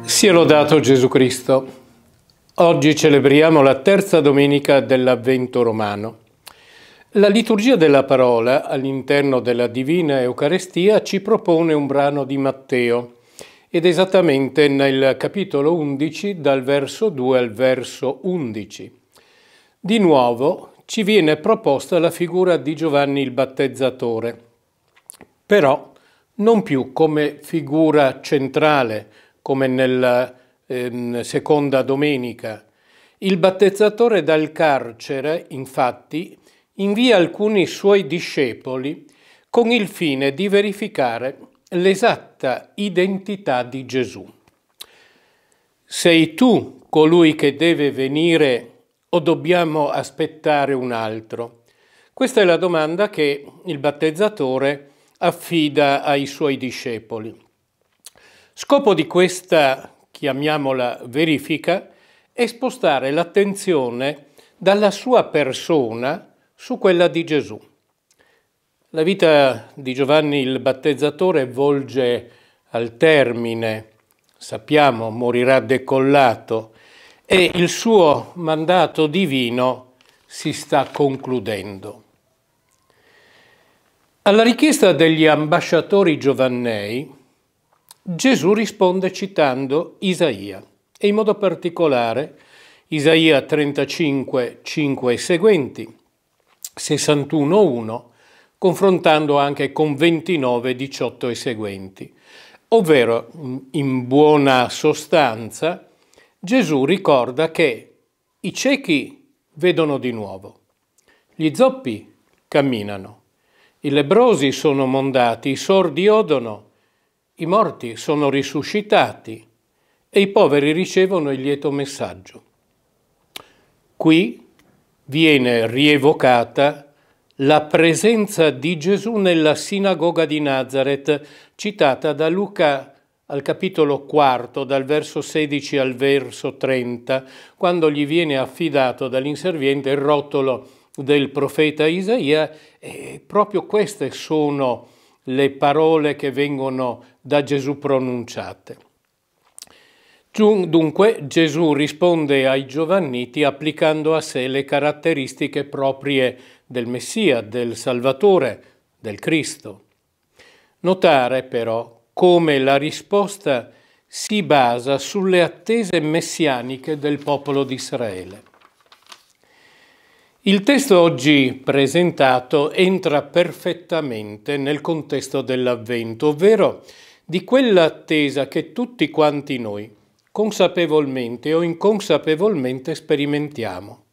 Sia lodato Gesù Cristo. Oggi celebriamo la terza domenica dell'Avvento romano. La liturgia della parola all'interno della Divina Eucarestia ci propone un brano di Matteo ed esattamente nel capitolo 11 dal verso 2 al verso 11. Di nuovo ci viene proposta la figura di Giovanni il battezzatore. Però non più come figura centrale, come nella ehm, seconda domenica. Il battezzatore dal carcere, infatti, invia alcuni suoi discepoli con il fine di verificare l'esatta identità di Gesù. Sei tu colui che deve venire o dobbiamo aspettare un altro? Questa è la domanda che il battezzatore affida ai suoi discepoli. Scopo di questa, chiamiamola, verifica è spostare l'attenzione dalla sua persona su quella di Gesù. La vita di Giovanni il battezzatore volge al termine, sappiamo, morirà decollato e il suo mandato divino si sta concludendo. Alla richiesta degli ambasciatori giovannei, Gesù risponde citando Isaia e in modo particolare Isaia 35, 5 e seguenti, 61, 1, confrontando anche con 29, 18 e seguenti. Ovvero, in buona sostanza, Gesù ricorda che i ciechi vedono di nuovo, gli zoppi camminano, i lebrosi sono mondati, i sordi odono, i morti sono risuscitati e i poveri ricevono il lieto messaggio. Qui viene rievocata la presenza di Gesù nella sinagoga di Nazareth, citata da Luca al capitolo quarto, dal verso 16 al verso 30, quando gli viene affidato dall'inserviente il rotolo del profeta Isaia e proprio queste sono le parole che vengono da Gesù pronunciate. Dunque Gesù risponde ai giovanniti applicando a sé le caratteristiche proprie del Messia, del Salvatore, del Cristo. Notare però come la risposta si basa sulle attese messianiche del popolo di Israele. Il testo oggi presentato entra perfettamente nel contesto dell'Avvento, ovvero di quell'attesa che tutti quanti noi, consapevolmente o inconsapevolmente, sperimentiamo.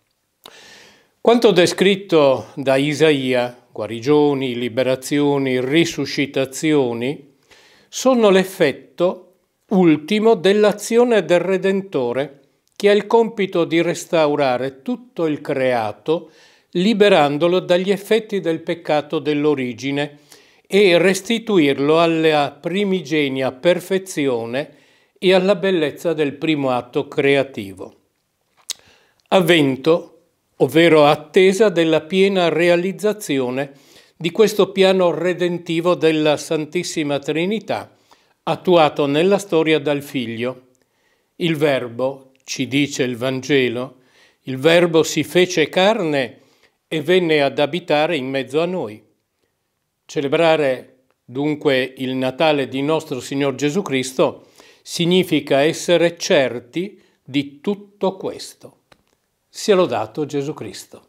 Quanto descritto da Isaia, guarigioni, liberazioni, risuscitazioni, sono l'effetto ultimo dell'azione del Redentore che ha il compito di restaurare tutto il creato, liberandolo dagli effetti del peccato dell'origine e restituirlo alla primigenia perfezione e alla bellezza del primo atto creativo. Avvento, ovvero attesa della piena realizzazione di questo piano redentivo della Santissima Trinità, attuato nella storia dal Figlio, il Verbo ci dice il Vangelo, il Verbo si fece carne e venne ad abitare in mezzo a noi. Celebrare dunque il Natale di nostro Signor Gesù Cristo significa essere certi di tutto questo. Sia lodato Gesù Cristo.